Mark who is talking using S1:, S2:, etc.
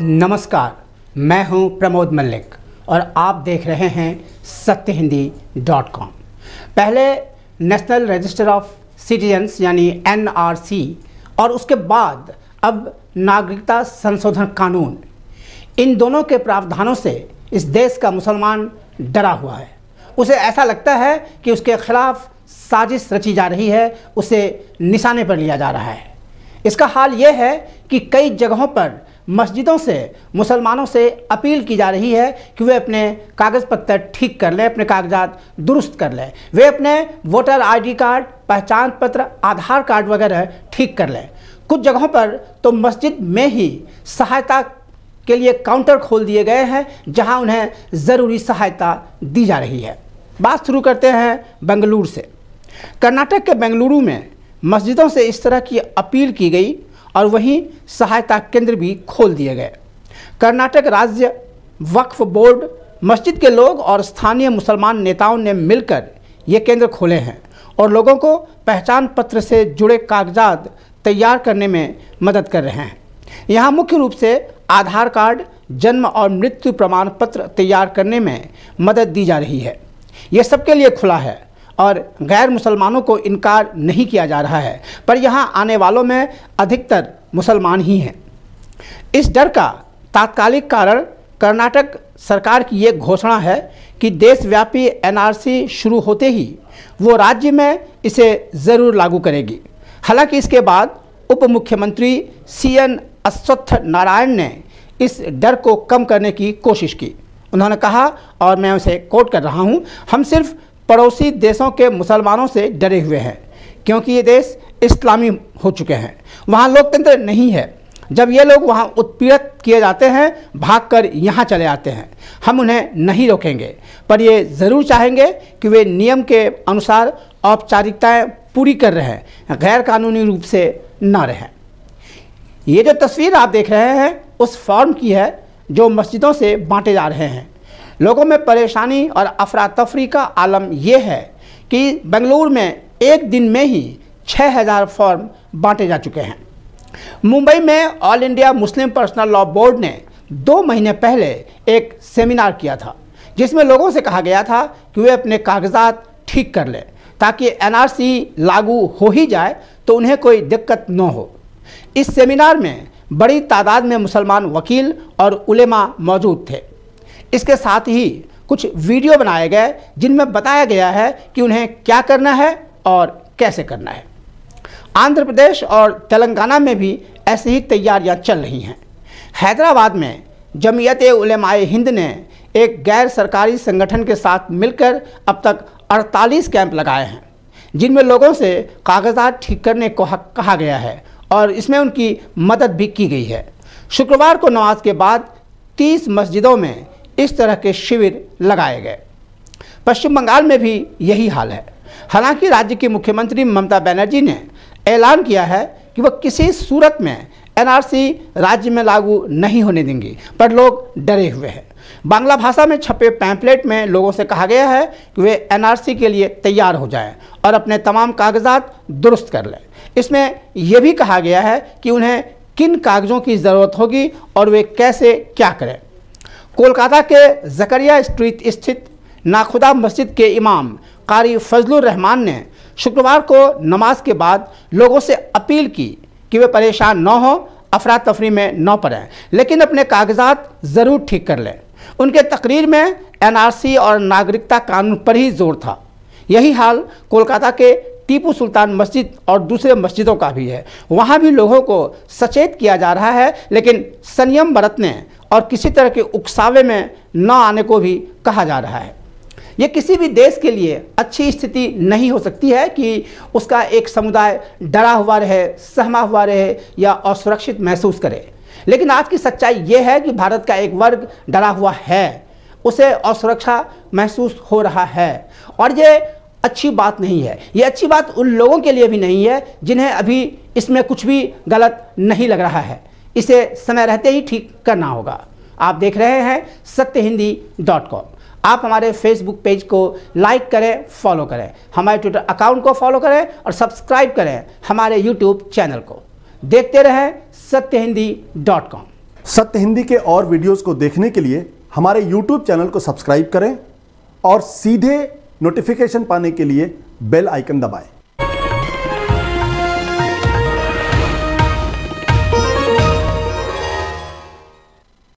S1: नमस्कार मैं हूं प्रमोद मल्लिक और आप देख रहे हैं सत्य हिंदी डॉट कॉम पहले नेशनल रजिस्टर ऑफ सिटीजन्स यानी एन और उसके बाद अब नागरिकता संशोधन कानून इन दोनों के प्रावधानों से इस देश का मुसलमान डरा हुआ है उसे ऐसा लगता है कि उसके खिलाफ साजिश रची जा रही है उसे निशाने पर लिया जा रहा है इसका हाल यह है कि कई जगहों पर मस्जिदों से मुसलमानों से अपील की जा रही है कि वे अपने कागज़ पत्र ठीक कर लें अपने कागजात दुरुस्त कर लें वे अपने वोटर आईडी कार्ड पहचान पत्र आधार कार्ड वगैरह ठीक कर लें कुछ जगहों पर तो मस्जिद में ही सहायता के लिए काउंटर खोल दिए गए हैं जहां उन्हें ज़रूरी सहायता दी जा रही है बात शुरू करते हैं बेंगलुरु से कर्नाटक के बेंगलुरु में मस्जिदों से इस तरह की अपील की गई और वहीं सहायता केंद्र भी खोल दिए गए कर्नाटक राज्य वक्फ बोर्ड मस्जिद के लोग और स्थानीय मुसलमान नेताओं ने मिलकर ये केंद्र खोले हैं और लोगों को पहचान पत्र से जुड़े कागजात तैयार करने में मदद कर रहे हैं यहाँ मुख्य रूप से आधार कार्ड जन्म और मृत्यु प्रमाण पत्र तैयार करने में मदद दी जा रही है ये सबके लिए खुला है और गैर मुसलमानों को इनकार नहीं किया जा रहा है पर यहाँ आने वालों में अधिकतर मुसलमान ही हैं इस डर का तात्कालिक कारण कर्नाटक सरकार की ये घोषणा है कि देशव्यापी एनआरसी शुरू होते ही वो राज्य में इसे ज़रूर लागू करेगी हालांकि इसके बाद उप मुख्यमंत्री सी एन अश्वत्थ नारायण ने इस डर को कम करने की कोशिश की उन्होंने कहा और मैं उसे कोट कर रहा हूँ हम सिर्फ पड़ोसी देशों के मुसलमानों से डरे हुए हैं क्योंकि ये देश इस्लामी हो चुके हैं वहाँ लोकतंत्र नहीं है जब ये लोग वहाँ उत्पीड़ित किए जाते हैं भागकर यहाँ चले आते हैं हम उन्हें नहीं रोकेंगे पर ये ज़रूर चाहेंगे कि वे नियम के अनुसार औपचारिकताएँ पूरी कर रहे गैर कानूनी रूप से ना रहें ये जो तस्वीर आप देख रहे हैं उस फॉर्म की है जो मस्जिदों से बांटे जा रहे हैं लोगों में परेशानी और अफरा तफरी का आलम यह है कि बेंगलुरु में एक दिन में ही 6000 फॉर्म बांटे जा चुके हैं मुंबई में all India Muslim personal law board ने दो महीने पहले एक सेमिनार किया था जिसमें लोगों से कहा गया था कि वे अपने कागजात ठीक कर लें ताकि एनआरसी लागू हो ही जाए तो उन्हें कोई दिक्कत न हो इस सेमिनार में बड़ी तादाद में मुसलमान वकील और उलेमा मौजूद थे इसके साथ ही कुछ वीडियो बनाए गए जिनमें बताया गया है कि उन्हें क्या करना है और कैसे करना है आंध्र प्रदेश और तेलंगाना में भी ऐसी ही तैयारियां चल रही हैं हैदराबाद में जमीयत उलमाए हिंद ने एक गैर सरकारी संगठन के साथ मिलकर अब तक 48 कैंप लगाए हैं जिनमें लोगों से कागजात ठीक करने को कहा गया है और इसमें उनकी मदद भी की गई है शुक्रवार को नमाज के बाद 30 मस्जिदों में इस तरह के शिविर लगाए गए पश्चिम बंगाल में भी यही हाल है हालांकि राज्य की मुख्यमंत्री ममता बनर्जी ने ऐलान किया है कि वह किसी सूरत में एनआरसी राज्य में लागू नहीं होने देंगी पर लोग डरे हुए हैं बांग्ला भाषा में छपे पैम्पलेट में लोगों से कहा गया है कि वे एनआरसी के लिए तैयार हो जाएं और अपने तमाम कागजात दुरुस्त कर लें इसमें यह भी कहा गया है कि उन्हें किन कागज़ों की ज़रूरत होगी और वे कैसे क्या करें कोलकाता के जकरिया स्ट्रीट स्थित नाखुदा मस्जिद के इमाम कारी फजलुर रहमान ने शुक्रवार को नमाज के बाद लोगों से अपील की कि वे परेशान न हों अफरा तफरी में न पड़ें लेकिन अपने कागजात ज़रूर ठीक कर लें उनके तकरीर में एनआरसी और नागरिकता कानून पर ही जोर था यही हाल कोलकाता के टीपू सुल्तान मस्जिद और दूसरे मस्जिदों का भी है वहाँ भी लोगों को सचेत किया जा रहा है लेकिन संयम बरतने और किसी तरह के उकसावे में न आने को भी कहा जा रहा है ये किसी भी देश के लिए अच्छी स्थिति नहीं हो सकती है कि उसका एक समुदाय डरा हुआ रहे सहमा हुआ रहे या असुरक्षित महसूस करे लेकिन आज की सच्चाई ये है कि भारत का एक वर्ग डरा हुआ है उसे असुरक्षा महसूस हो रहा है और ये अच्छी बात नहीं है ये अच्छी बात उन लोगों के लिए भी नहीं है जिन्हें अभी इसमें कुछ भी गलत नहीं लग रहा है इसे समय रहते ही ठीक करना होगा आप देख रहे हैं सत्य हिंदी डॉट कॉम आप हमारे फेसबुक पेज को लाइक करें फॉलो करें हमारे ट्विटर अकाउंट को फॉलो करें और सब्सक्राइब करें हमारे यूट्यूब चैनल को देखते रहें सत्य हिंदी डॉट कॉम सत्य हिंदी के और वीडियोज़ को देखने के लिए हमारे यूट्यूब चैनल को सब्सक्राइब करें और सीधे नोटिफिकेशन पाने के लिए बेल आइकन दबाएं